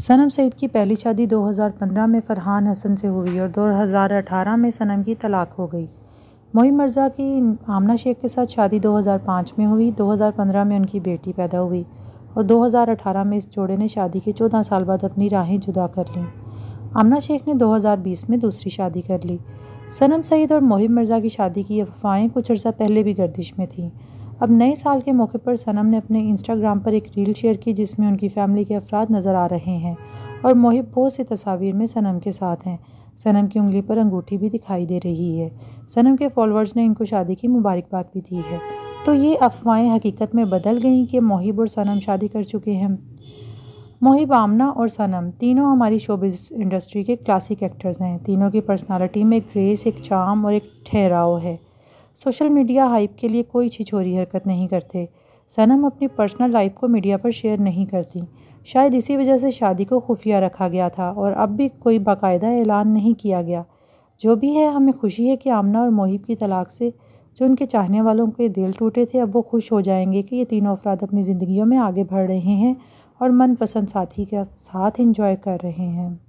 सनम सईद की पहली शादी 2015 में फ़रहान हसन से हुई और 2018 में सनम की तलाक हो गई मोई मर्जा की आमना शेख के साथ शादी 2005 में हुई 2015 में उनकी बेटी पैदा हुई और 2018 में इस जोड़े ने शादी के 14 साल बाद अपनी राहें जुदा कर लीं आमना शेख ने 2020 में दूसरी शादी कर ली सनम सईद और मोहिब मिर्ज़ा की शादी की अफवाहें कुछ अर्सा पहले भी गर्दिश में थीं अब नए साल के मौके पर सनम ने अपने इंस्टाग्राम पर एक रील शेयर की जिसमें उनकी फैमिली के अफराद नज़र आ रहे हैं और मोहिब बहुत सी तस्वीर में सनम के साथ हैं सनम की उंगली पर अंगूठी भी दिखाई दे रही है सनम के फॉलोअर्स ने इनको शादी की मुबारकबाद भी दी है तो ये अफवाहें हकीकत में बदल गईं कि मोहिब और सनम शादी कर चुके हैं मोहिब आमना और सनम तीनों हमारी शोबिज इंडस्ट्री के क्लासिक एक्टर्स हैं तीनों की पर्सनालिटी में ग्रेस एक चाम और एक ठहराव है सोशल मीडिया हाइप के लिए कोई छिछोरी हरकत नहीं करते सनम अपनी पर्सनल लाइफ को मीडिया पर शेयर नहीं करती शायद इसी वजह से शादी को खुफिया रखा गया था और अब भी कोई बाकायदा ऐलान नहीं किया गया जो भी है हमें खुशी है कि आमना और मोहिब की तलाक से जो उनके चाहने वालों के दिल टूटे थे अब वो खुश हो जाएंगे कि ये तीनों अफराद अपनी ज़िंदगियों में आगे बढ़ रहे हैं और मनपसंद साथी के साथ इंजॉय कर रहे हैं